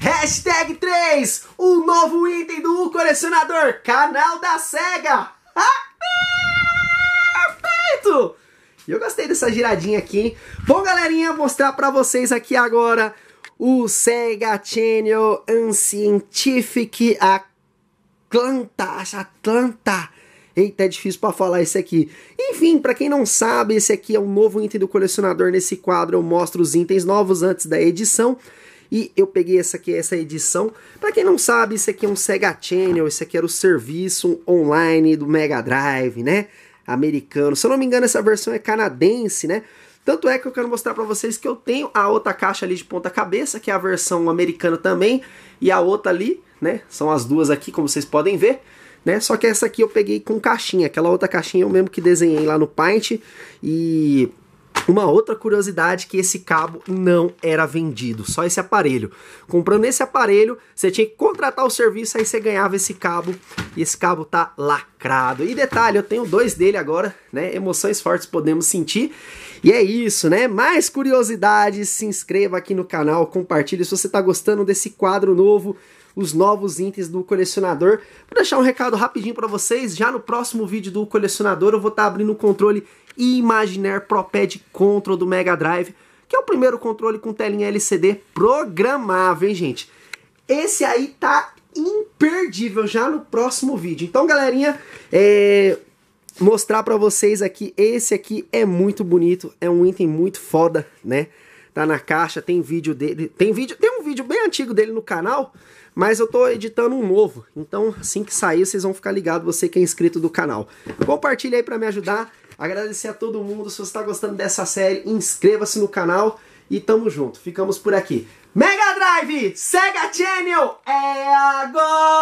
Hashtag 3, um novo item do colecionador, canal da SEGA. Perfeito! Eu gostei dessa giradinha aqui. Bom, galerinha, mostrar pra vocês aqui agora o SEGA Channel Unscientific Atlanta, Atlanta. Eita, é difícil para falar esse aqui. Enfim, para quem não sabe, esse aqui é um novo item do colecionador. Nesse quadro eu mostro os itens novos antes da edição. E eu peguei essa aqui, essa edição. Para quem não sabe, isso aqui é um Sega Channel, isso aqui era o serviço online do Mega Drive, né? Americano. Se eu não me engano, essa versão é canadense, né? Tanto é que eu quero mostrar para vocês que eu tenho a outra caixa ali de ponta cabeça, que é a versão americana também, e a outra ali, né? São as duas aqui, como vocês podem ver, né? Só que essa aqui eu peguei com caixinha, aquela outra caixinha eu mesmo que desenhei lá no Paint e uma outra curiosidade que esse cabo não era vendido, só esse aparelho. Comprando esse aparelho, você tinha que contratar o serviço, aí você ganhava esse cabo e esse cabo tá lacrado. E detalhe, eu tenho dois dele agora, né? Emoções fortes podemos sentir. E é isso, né? Mais curiosidades, se inscreva aqui no canal, compartilhe se você tá gostando desse quadro novo os novos itens do colecionador. Vou deixar um recado rapidinho para vocês. Já no próximo vídeo do colecionador eu vou estar tá abrindo o controle Imaginaire Pro Pad Control do Mega Drive, que é o primeiro controle com telinha LCD programável, hein, gente? Esse aí tá imperdível já no próximo vídeo. Então, galerinha, é, mostrar para vocês aqui, esse aqui é muito bonito, é um item muito foda, né? Tá na caixa, tem vídeo dele, tem vídeo, tem um vídeo bem antigo dele no canal, mas eu tô editando um novo. Então, assim que sair, vocês vão ficar ligados, você que é inscrito do canal. Compartilha aí para me ajudar. Agradecer a todo mundo. Se você está gostando dessa série, inscreva-se no canal e tamo junto. Ficamos por aqui. Mega Drive, Sega Channel, é agora!